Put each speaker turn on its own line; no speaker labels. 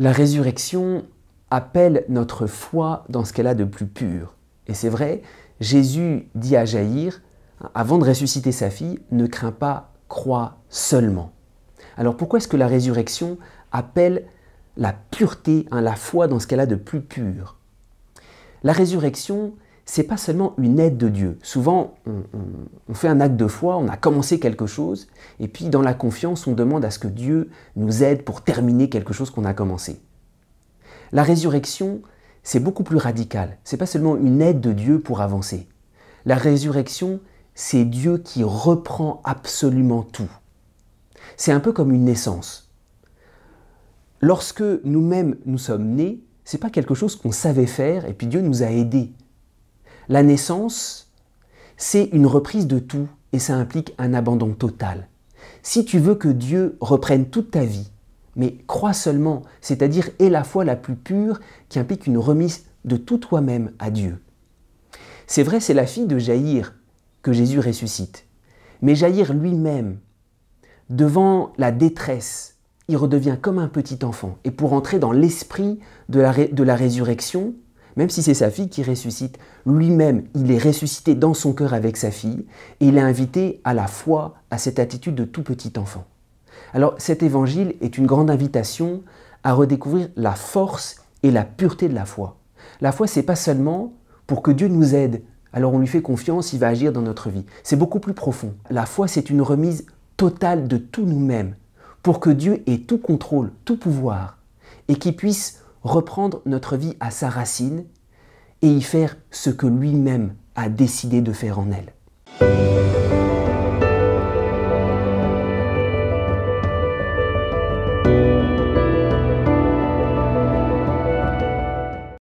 La résurrection appelle notre foi dans ce qu'elle a de plus pur. Et c'est vrai, Jésus dit à Jaïr, avant de ressusciter sa fille, ne crains pas, crois seulement. Alors pourquoi est-ce que la résurrection appelle la pureté, hein, la foi dans ce qu'elle a de plus pur La résurrection, c'est pas seulement une aide de Dieu. Souvent, on, fait un acte de foi, on a commencé quelque chose, et puis dans la confiance, on demande à ce que Dieu nous aide pour terminer quelque chose qu'on a commencé. La résurrection, c'est beaucoup plus radical. C'est pas seulement une aide de Dieu pour avancer. La résurrection, c'est Dieu qui reprend absolument tout. C'est un peu comme une naissance. Lorsque nous-mêmes nous sommes nés, c'est pas quelque chose qu'on savait faire et puis Dieu nous a aidés. La naissance, c'est une reprise de tout et ça implique un abandon total. Si tu veux que Dieu reprenne toute ta vie, mais crois seulement, c'est-à-dire aie la foi la plus pure qui implique une remise de tout toi-même à Dieu. C'est vrai, c'est la fille de Jaïr que Jésus ressuscite. Mais Jaïr lui-même, devant la détresse, il redevient comme un petit enfant. Et pour entrer dans l'esprit de, de la résurrection, même si c'est sa fille qui ressuscite, lui-même, il est ressuscité dans son cœur avec sa fille, et il est invité à la foi, à cette attitude de tout petit enfant. Alors cet évangile est une grande invitation à redécouvrir la force et la pureté de la foi. La foi, c'est pas seulement pour que Dieu nous aide, alors on lui fait confiance, il va agir dans notre vie. C'est beaucoup plus profond. La foi, c'est une remise totale de tout nous-mêmes, pour que Dieu ait tout contrôle, tout pouvoir, et qu'il puisse reprendre notre vie à sa racine et y faire ce que lui-même a décidé de faire en elle.